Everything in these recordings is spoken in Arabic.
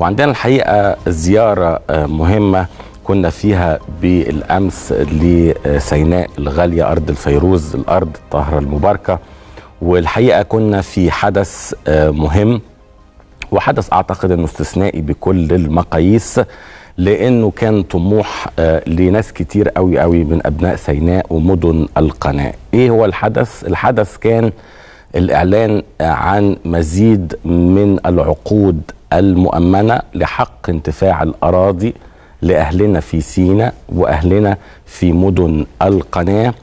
وعندنا الحقيقه زياره آه، مهمه كنا فيها بالامس لسيناء الغاليه ارض الفيروز الارض الطاهره المباركه والحقيقه كنا في حدث آه، مهم وحدث اعتقد انه استثنائي بكل المقاييس لانه كان طموح آه، لناس كتير قوي قوي من ابناء سيناء ومدن القناه ايه هو الحدث الحدث كان الاعلان عن مزيد من العقود المؤمنة لحق انتفاع الأراضي لأهلنا في سينا وأهلنا في مدن القناة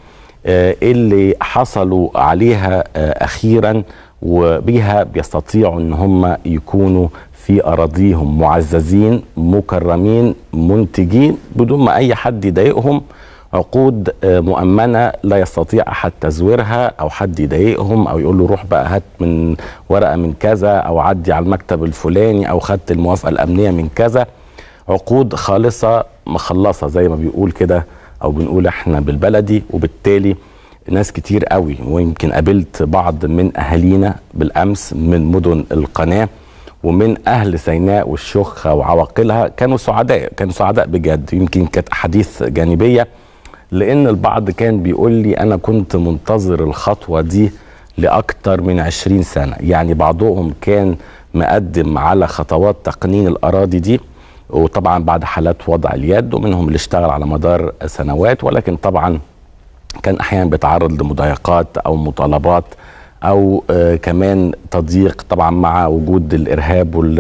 آه، اللي حصلوا عليها آه، أخيرا وبها بيستطيعوا أن هم يكونوا في أراضيهم معززين مكرمين منتجين بدون ما أي حد يضايقهم عقود آه، مؤمنه لا يستطيع احد تزويرها او حد يضايقهم او يقول له روح بقى هات من ورقه من كذا او عدي على المكتب الفلاني او خدت الموافقه الامنيه من كذا عقود خالصه مخلصه زي ما بيقول كده او بنقول احنا بالبلدي وبالتالي ناس كتير قوي ويمكن قابلت بعض من اهالينا بالامس من مدن القناه ومن اهل سيناء والشخه وعواقلها كانوا سعداء كانوا سعداء بجد يمكن كانت احاديث جانبيه لان البعض كان بيقول لي انا كنت منتظر الخطوه دي لاكثر من 20 سنه يعني بعضهم كان مقدم على خطوات تقنين الاراضي دي وطبعا بعد حالات وضع اليد ومنهم اللي اشتغل على مدار سنوات ولكن طبعا كان احيانا بيتعرض لمضايقات او مطالبات او آه، كمان تضييق طبعا مع وجود الارهاب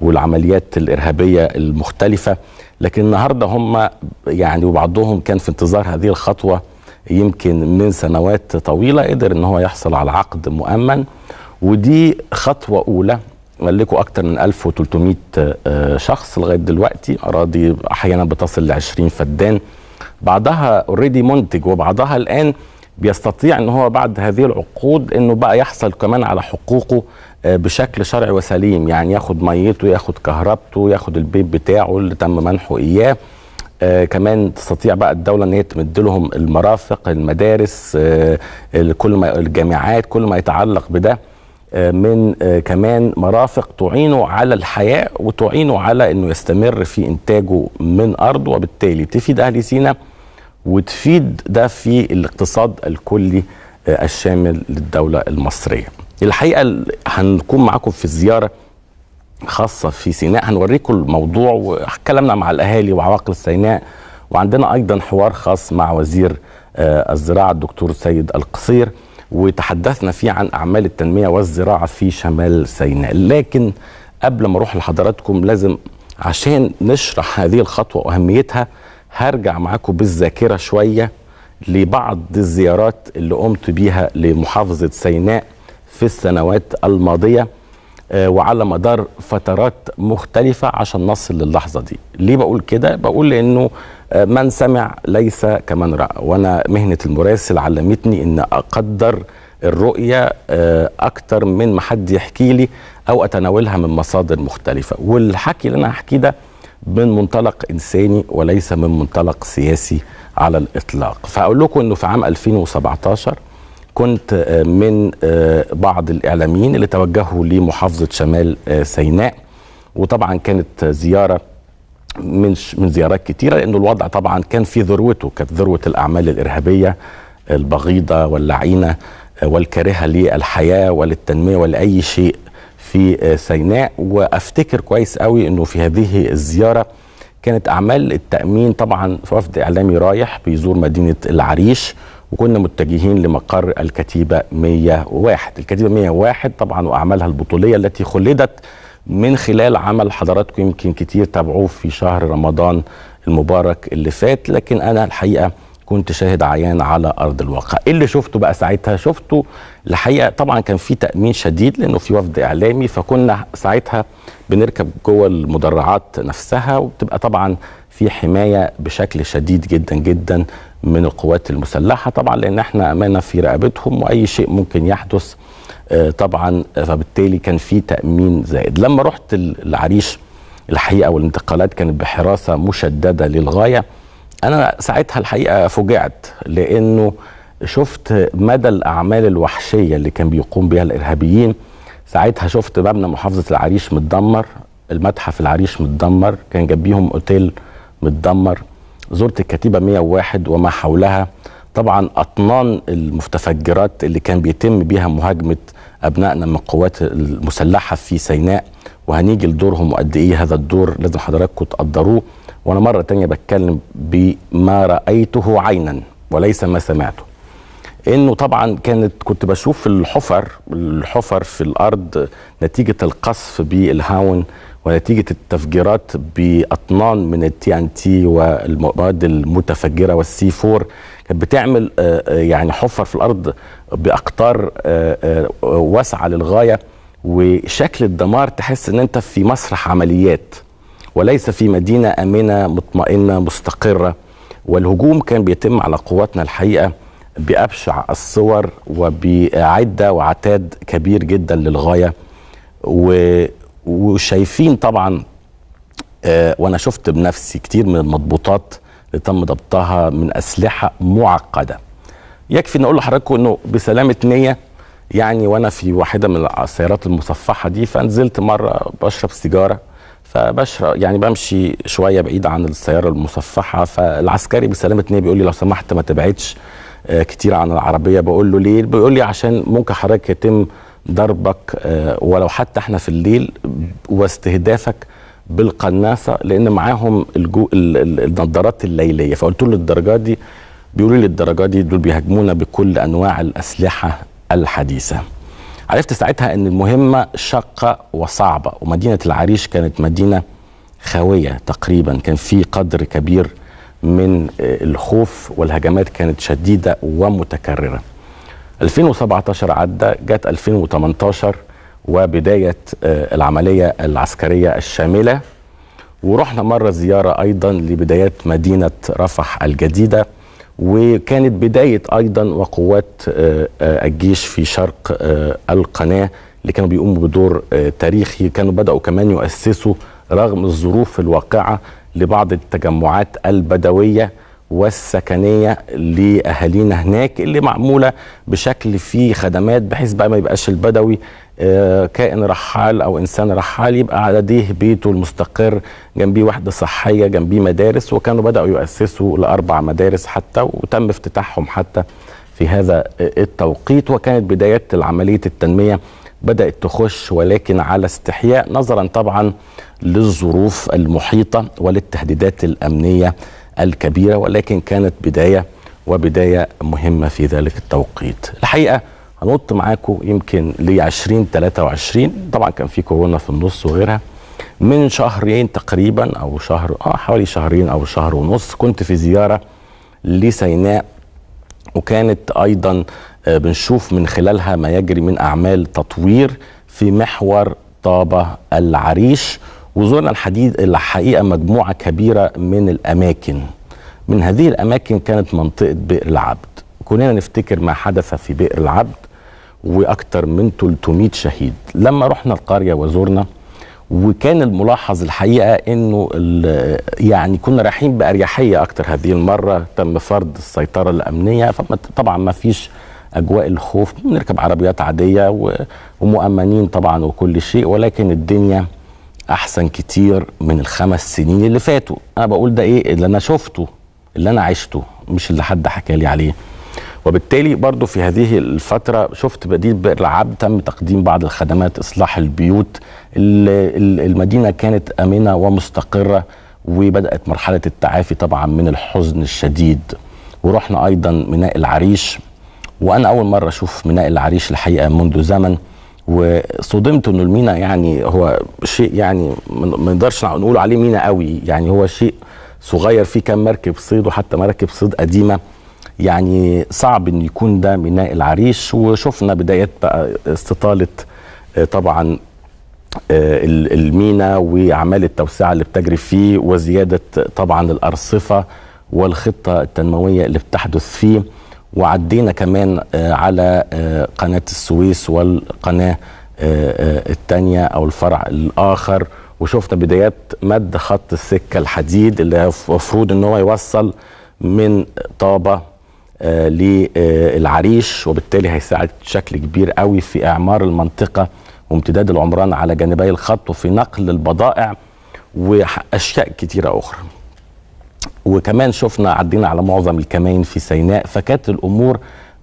والعمليات الارهابيه المختلفه لكن النهارده هم يعني وبعضهم كان في انتظار هذه الخطوه يمكن من سنوات طويله قدر ان هو يحصل على عقد مؤمن ودي خطوه اولى ملكوا اكثر من 1300 آه، شخص لغايه دلوقتي اراضي احيانا بتصل ل 20 فدان بعضها اوريدي منتج وبعضها الان بيستطيع ان هو بعد هذه العقود انه بقى يحصل كمان على حقوقه بشكل شرعي وسليم يعني ياخد ميته ياخد كهربته ياخد البيت بتاعه اللي تم منحه اياه آه كمان تستطيع بقى الدولة ان هي تمد لهم المرافق المدارس آه كل ما الجامعات كل ما يتعلق بده آه من آه كمان مرافق تعينه على الحياة وتعينه على انه يستمر في انتاجه من ارضه وبالتالي تفيد اهل سينا وتفيد ده في الاقتصاد الكلي آه الشامل للدولة المصرية الحقيقه هنكون معاكم في زياره خاصه في سيناء هنوريكم الموضوع واتكلمنا مع الاهالي وعواقل سيناء وعندنا ايضا حوار خاص مع وزير آه، الزراعه الدكتور سيد القصير وتحدثنا فيه عن اعمال التنميه والزراعه في شمال سيناء لكن قبل ما اروح لحضراتكم لازم عشان نشرح هذه الخطوه واهميتها هرجع معاكم بالذاكره شويه لبعض الزيارات اللي قمت بيها لمحافظه سيناء في السنوات الماضيه آه، وعلى مدار فترات مختلفة عشان نصل للحظة دي ليه بقول كده؟ بقول لأنه آه، من سمع ليس كمن رأى وأنا مهنة المراسل علمتني أن أقدر الرؤية آه، أكتر من ما حد يحكي لي أو أتناولها من مصادر مختلفة والحكي اللي أنا هحكيه ده من منطلق إنساني وليس من منطلق سياسي على الإطلاق فأقول لكم أنه في عام 2017 كنت آه، من آه، بعض الإعلاميين اللي توجهوا لمحافظة شمال آه، سيناء وطبعا كانت زيارة من من زيارات كتيرة لأن الوضع طبعا كان في ذروته كانت ذروة الأعمال الإرهابية البغيضة واللعينة والكارهة للحياة وللتنمية ولأي شيء في سيناء وافتكر كويس قوي انه في هذه الزياره كانت اعمال التامين طبعا في وفد اعلامي رايح بيزور مدينه العريش وكنا متجهين لمقر الكتيبة 101 الكتيبة 101 طبعا وأعمالها البطولية التي خلدت من خلال عمل حضراتكم يمكن كتير تابعوه في شهر رمضان المبارك اللي فات لكن أنا الحقيقة كنت شاهد عيان على أرض الواقع إيه اللي شفته بقى ساعتها شفته الحقيقة طبعا كان في تأمين شديد لأنه في وفد إعلامي فكنا ساعتها بنركب جوه المدرعات نفسها وبتبقى طبعا في حماية بشكل شديد جدا جدا من القوات المسلحة طبعا لأن احنا أمانة في رقبتهم وأي شيء ممكن يحدث آه، طبعا آه، فبالتالي كان في تأمين زائد لما رحت العريش الحقيقة والانتقالات كانت بحراسة مشددة للغاية أنا ساعتها الحقيقة فجعت لأنه شفت مدى الأعمال الوحشية اللي كان بيقوم بها الإرهابيين ساعتها شفت مبنى محافظة العريش متدمر المتحف العريش متدمر كان جنبيهم أوتيل متدمر زرت الكتيبه 101 وما حولها طبعا اطنان المتفجرات اللي كان بيتم بيها مهاجمه ابنائنا من القوات المسلحه في سيناء وهنيجي لدورهم وقد ايه هذا الدور لازم حضراتكم تقدروه وانا مره تانية بتكلم بما رايته عينا وليس ما سمعته انه طبعا كانت كنت بشوف الحفر الحفر في الارض نتيجه القصف بالهاون ونتيجه التفجيرات باطنان من التي ان تي والمواد المتفجره والسي 4 كانت بتعمل آه، آه، يعني حفر في الارض باقطار آه، واسعه للغايه وشكل الدمار تحس ان انت في مسرح عمليات وليس في مدينه امنه مطمئنه مستقره والهجوم كان بيتم على قواتنا الحقيقه بأبشع الصور وبعدة وعتاد كبير جدا للغاية و... وشايفين طبعا آه، وانا شفت بنفسي كتير من المضبوطات اللي تم ضبطها من اسلحه معقده يكفي ان اقول لحضراتكم انه بسلامه نيه يعني وانا في واحده من السيارات المصفحه دي فنزلت مره بشرب سيجاره فبشرب يعني بمشي شويه بعيد عن السياره المصفحه فالعسكري بسلامه نيه بيقول لي لو سمحت ما تبعدش آه، كتير عن العربيه بقول له ليه بيقول لي عشان ممكن حضرتك يتم ضربك آه، ولو حتى احنا في الليل واستهدافك بالقناصه لان معاهم الجو النظارات الليليه فقلت له الدرجات دي بيقولوا لي الدرجات دي دول بيهاجمونا بكل انواع الاسلحه الحديثه عرفت ساعتها ان المهمه شاقه وصعبه ومدينه العريش كانت مدينه خاويه تقريبا كان في قدر كبير من آه، الخوف والهجمات كانت شديدة ومتكررة 2017 عدى جت 2018 وبداية آه، العملية العسكرية الشاملة ورحنا مرة زيارة أيضا لبدايات مدينة رفح الجديدة وكانت بداية أيضا وقوات آه، الجيش في شرق القناة اللي كانوا بيقوموا بدور تاريخي كانوا بدأوا كمان يؤسسوا رغم الظروف الواقعة لبعض التجمعات البدويه والسكنيه لاهالينا هناك اللي معموله بشكل فيه خدمات بحيث بقى ما يبقاش البدوي آه، كائن رحال او انسان رحال يبقى على ديه بيته المستقر جنبيه وحده صحيه جنبيه مدارس وكانوا بداوا يؤسسوا لاربع مدارس حتى وتم افتتاحهم حتى في هذا آه، التوقيت وكانت بدايات عمليه التنميه بدأت تخش ولكن على استحياء نظرا طبعا للظروف المحيطة وللتهديدات الأمنية الكبيرة ولكن كانت بداية وبداية مهمة في ذلك التوقيت الحقيقة هنط معاكم يمكن ل 20 23 طبعا كان في كورونا في النص وغيرها من شهرين تقريبا او شهر اه حوالي شهرين او شهر ونص كنت في زياره لسيناء وكانت ايضا آه، بنشوف من خلالها ما يجري من أعمال تطوير في محور طابة العريش وزرنا الحديد الحقيقة مجموعة كبيرة من الأماكن من هذه الأماكن كانت منطقة بئر العبد كنا نفتكر ما حدث في بئر العبد وأكثر من 300 شهيد لما رحنا القرية وزرنا وكان الملاحظ الحقيقه انه يعني كنا رايحين باريحيه اكتر هذه المره تم فرض السيطره الامنيه فطبعا ما فيش اجواء الخوف بنركب عربيات عاديه ومؤمنين طبعا وكل شيء ولكن الدنيا احسن كتير من الخمس سنين اللي فاتوا انا بقول ده ايه اللي انا شفته اللي انا عشته مش اللي حد حكى لي عليه وبالتالي برضو في هذه الفترة شفت بديل بئر العبد تم تقديم بعض الخدمات إصلاح البيوت المدينة كانت آمنة ومستقرة وبدأت مرحلة التعافي طبعا من الحزن الشديد ورحنا أيضا ميناء العريش وانا اول مره اشوف ميناء العريش الحقيقه منذ زمن وصدمت انه الميناء يعني هو شيء يعني ما نقدرش نقول عليه ميناء قوي يعني هو شيء صغير فيه كم مركب صيد وحتى مراكب صيد قديمه يعني صعب ان يكون ده ميناء العريش وشفنا بدايات بقى استطاله آه، طبعا آه، الميناء واعمال التوسعه اللي بتجري فيه وزياده طبعا الارصفه والخطه التنمويه اللي بتحدث فيه وعدينا كمان آه، على آه، قناة السويس والقناة آه، الثانية أو الفرع الآخر وشفنا بدايات مد خط السكة الحديد اللي المفروض ان هو يوصل من طابة للعريش وبالتالي هيساعد بشكل كبير قوي في إعمار المنطقة وامتداد العمران على جانبي الخط وفي نقل البضائع وأشياء كتيرة أخرى وكمان شفنا عدينا على معظم الكمائن في سيناء فكانت الامور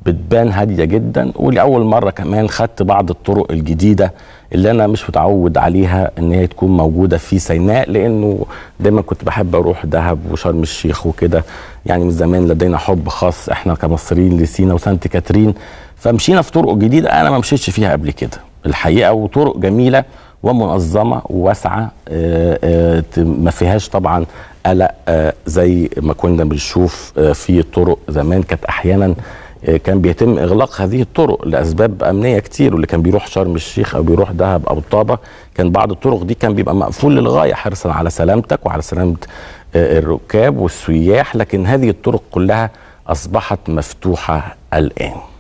بتبان هاديه جدا ولاول مره كمان خدت بعض الطرق الجديده اللي انا مش متعود عليها ان هي تكون موجوده في سيناء لانه دايما كنت بحب اروح دهب وشرم الشيخ وكده يعني من زمان لدينا حب خاص احنا كمصريين لسينا وسانت كاترين فمشينا في طرق جديده انا ما مشيتش فيها قبل كده الحقيقه وطرق جميله ومنظمه وواسعه آه، آه، ما فيهاش طبعا قلق آه، زي ما كنا بنشوف آه، في طرق زمان كانت احيانا آه، كان بيتم اغلاق هذه الطرق لاسباب امنيه كتير واللي كان بيروح شرم الشيخ او بيروح دهب او طابه كان بعض الطرق دي كان بيبقى مقفول للغايه حرصا على سلامتك وعلى سلامه الركاب والسياح لكن هذه الطرق كلها اصبحت مفتوحه الان